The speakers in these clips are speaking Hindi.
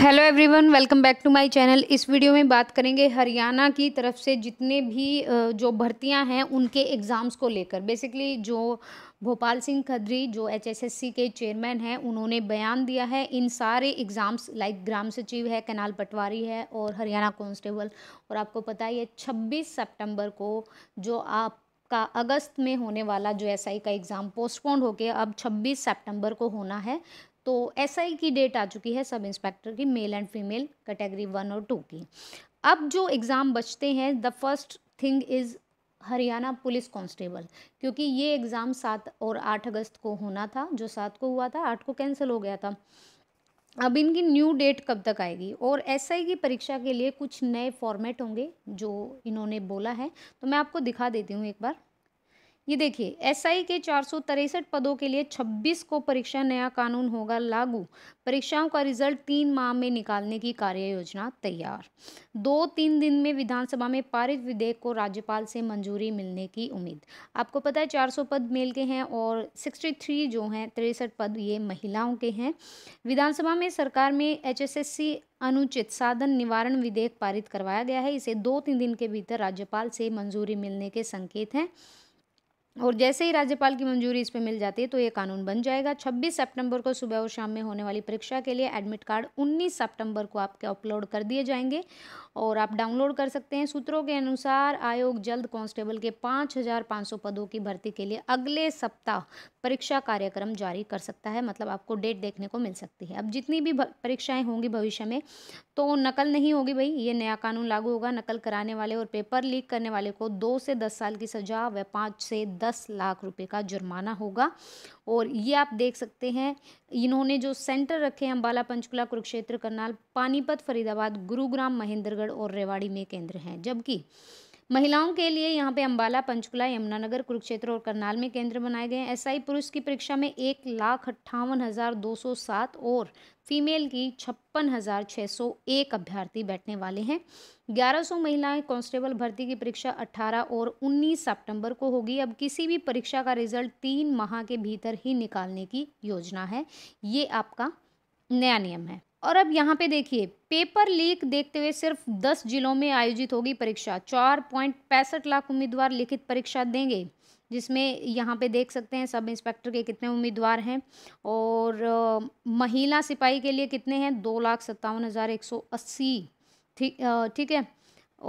hello everyone welcome back to my channel इस वीडियो में बात करेंगे हरियाणा की तरफ से जितने भी जो भर्तियां हैं उनके एग्ज़ाम्स को लेकर बेसिकली जो भोपाल सिंह खदरी जो एचएसएससी के चेयरमैन हैं उन्होंने बयान दिया है इन सारे एग्ज़ाम्स लाइक ग्राम सचिव है कैनाल पटवारी है और हरियाणा कॉन्स्टेबल और आपको पता ही है छब्बीस सेप्टेम्बर को जो आप का अगस्त में होने वाला जो एसआई का एग्ज़ाम पोस्टपोन्ड होकर अब 26 सितंबर को होना है तो एसआई की डेट आ चुकी है सब इंस्पेक्टर की male and female category one और टू की अब जो एग्ज़ाम बचते हैं the first thing is Haryana police constable क्योंकि ये एग्ज़ाम सात और आठ अगस्त को होना था जो सात को हुआ था आठ को कैंसिल हो गया था अब इनकी न्यू डेट कब तक आएगी और एसआई की परीक्षा के लिए कुछ नए फॉर्मेट होंगे जो इन्होंने बोला है तो मैं आपको दिखा देती हूँ एक बार ये देखिए एसआई के चार पदों के लिए 26 को परीक्षा नया कानून होगा लागू परीक्षाओं का रिजल्ट तीन माह में निकालने की कार्य योजना तैयार दो तीन दिन में विधानसभा में पारित विधेयक को राज्यपाल से मंजूरी मिलने की उम्मीद आपको पता है 400 पद मेल के हैं और 63 जो हैं तिरसठ पद ये महिलाओं के हैं विधानसभा में सरकार में एच अनुचित साधन निवारण विधेयक पारित करवाया गया है इसे दो तीन दिन के भीतर राज्यपाल से मंजूरी मिलने के संकेत हैं और जैसे ही राज्यपाल की मंजूरी इस पर मिल जाती है तो ये कानून बन जाएगा 26 सितंबर को सुबह और शाम में होने वाली परीक्षा के लिए एडमिट कार्ड 19 सितंबर को आपके अपलोड कर दिए जाएंगे और आप डाउनलोड कर सकते हैं सूत्रों के अनुसार आयोग जल्द कांस्टेबल के 5,500 पदों की भर्ती के लिए अगले सप्ताह परीक्षा कार्यक्रम जारी कर सकता है मतलब आपको डेट देखने को मिल सकती है अब जितनी भी परीक्षाएं होंगी भविष्य में तो नकल नहीं होगी भाई ये नया कानून लागू होगा नकल कराने वाले और पेपर लीक करने वाले को दो से दस साल की सजा व पाँच से दस लाख रुपये का जुर्माना होगा और ये आप देख सकते हैं इन्होंने जो सेंटर रखे हैं अम्बाला पंचकुला कुरुक्षेत्र करनाल पानीपत फरीदाबाद गुरुग्राम महेंद्रगढ़ और रेवाड़ी में केंद्र हैं जबकि महिलाओं के लिए यहाँ पे अम्बाला पंचकुला यमुनानगर कुरुक्षेत्र और करनाल में केंद्र बनाए गए हैं एसआई पुरुष की परीक्षा में एक लाख अट्ठावन हज़ार दो सौ सात और फीमेल की छप्पन हज़ार छः सौ एक अभ्यर्थी बैठने वाले हैं ग्यारह सौ महिलाएं कांस्टेबल भर्ती की परीक्षा अट्ठारह और उन्नीस सितंबर को होगी अब किसी भी परीक्षा का रिजल्ट तीन माह के भीतर ही निकालने की योजना है ये आपका नया नियम है और अब यहाँ पे देखिए पेपर लीक देखते हुए सिर्फ दस जिलों में आयोजित होगी परीक्षा चार पॉइंट पैंसठ लाख उम्मीदवार लिखित परीक्षा देंगे जिसमें यहाँ पे देख सकते हैं सब इंस्पेक्टर के कितने उम्मीदवार हैं और महिला सिपाही के लिए कितने हैं दो लाख सत्तावन हज़ार एक सौ अस्सी ठीक ठीक है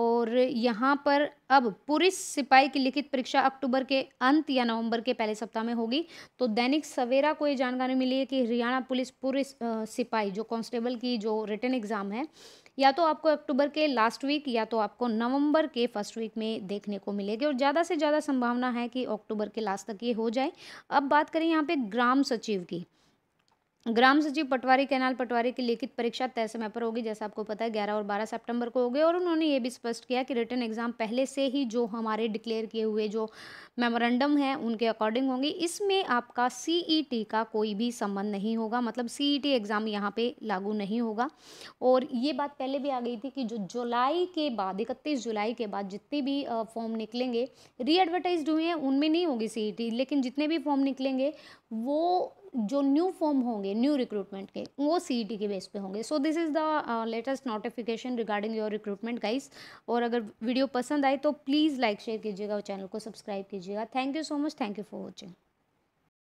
और यहाँ पर अब पुरुष सिपाही की लिखित परीक्षा अक्टूबर के अंत या नवंबर के पहले सप्ताह में होगी तो दैनिक सवेरा को ये जानकारी मिली है कि हरियाणा पुलिस पुरुष सिपाही जो कांस्टेबल की जो रिटर्न एग्ज़ाम है या तो आपको अक्टूबर के लास्ट वीक या तो आपको नवंबर के फर्स्ट वीक में देखने को मिलेगी और ज़्यादा से ज़्यादा संभावना है कि अक्टूबर के लास्ट तक ये हो जाए अब बात करें यहाँ पे ग्राम सचिव की ग्राम सचिव पटवारी कैनाल पटवारी की लिखित परीक्षा तय समय पर होगी जैसा आपको पता है 11 और 12 सितंबर को होगी और उन्होंने ये भी स्पष्ट किया कि रिटर्न एग्जाम पहले से ही जो हमारे डिक्लेयर किए हुए जो मेमोरेंडम है उनके अकॉर्डिंग होंगे इसमें आपका सीईटी e का कोई भी संबंध नहीं होगा मतलब सीईटी e एग्ज़ाम यहाँ पर लागू नहीं होगा और ये बात पहले भी आ गई थी कि जो जुलाई के बाद इकतीस जुलाई के बाद जितने भी फॉर्म निकलेंगे रीएडवर्टाइज हुए हैं उनमें नहीं होगी सी e लेकिन जितने भी फॉर्म निकलेंगे वो जो न्यू फॉर्म होंगे न्यू रिक्रूटमेंट के वो सी e के बेस पे होंगे so this is the latest notification regarding your recruitment guys और अगर वीडियो पसंद आए तो प्लीज़ लाइक शेयर कीजिएगा और चैनल को सब्सक्राइब कीजिएगा thank you so much thank you for watching